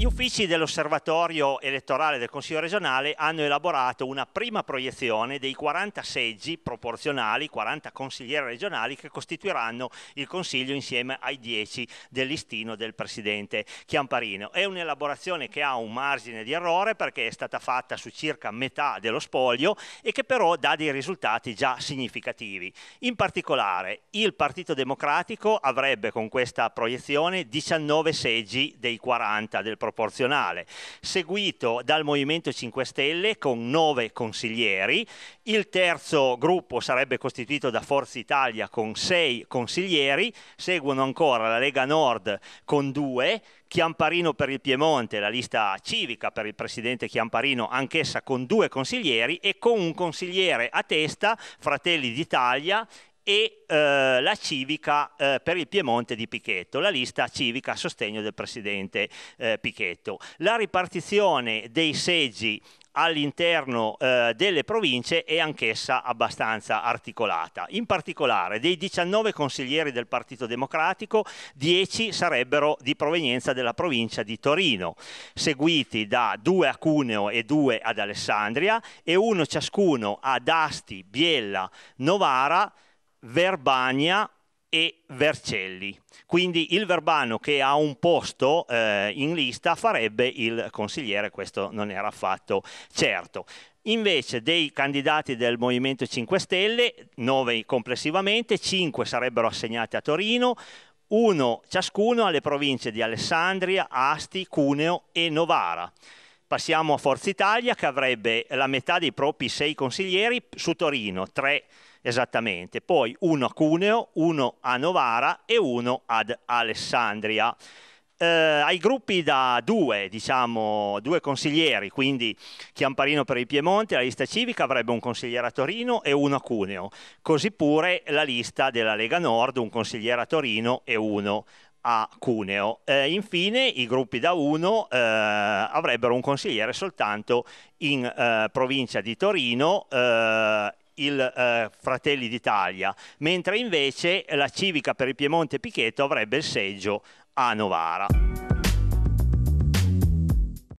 Gli uffici dell'osservatorio elettorale del Consiglio regionale hanno elaborato una prima proiezione dei 40 seggi proporzionali, 40 consiglieri regionali che costituiranno il Consiglio insieme ai 10 del listino del Presidente Chiamparino. È un'elaborazione che ha un margine di errore perché è stata fatta su circa metà dello spoglio e che però dà dei risultati già significativi. In particolare il Partito Democratico avrebbe con questa proiezione 19 seggi dei 40 del Parlamento proporzionale, seguito dal Movimento 5 Stelle con nove consiglieri, il terzo gruppo sarebbe costituito da Forza Italia con sei consiglieri, seguono ancora la Lega Nord con due, Chiamparino per il Piemonte, la lista civica per il presidente Chiamparino, anch'essa con due consiglieri e con un consigliere a testa, Fratelli d'Italia e eh, la civica eh, per il Piemonte di Pichetto, la lista civica a sostegno del presidente eh, Pichetto. La ripartizione dei seggi all'interno eh, delle province è anch'essa abbastanza articolata. In particolare, dei 19 consiglieri del Partito Democratico, 10 sarebbero di provenienza della provincia di Torino, seguiti da due a Cuneo e due ad Alessandria e uno ciascuno ad Asti, Biella, Novara, Verbania e Vercelli. Quindi il Verbano che ha un posto eh, in lista farebbe il consigliere, questo non era affatto certo. Invece dei candidati del Movimento 5 Stelle, 9 complessivamente, 5 sarebbero assegnati a Torino, uno ciascuno alle province di Alessandria, Asti, Cuneo e Novara. Passiamo a Forza Italia che avrebbe la metà dei propri sei consiglieri su Torino, tre esattamente, poi uno a Cuneo, uno a Novara e uno ad Alessandria. Eh, ai gruppi da due, diciamo, due consiglieri, quindi Chiamparino per il Piemonte, la lista civica avrebbe un consigliere a Torino e uno a Cuneo, così pure la lista della Lega Nord, un consigliere a Torino e uno a Cuneo. Eh, infine i gruppi da 1 eh, avrebbero un consigliere soltanto in eh, provincia di Torino, eh, il eh, Fratelli d'Italia, mentre invece la Civica per il Piemonte Pichetto avrebbe il seggio a Novara.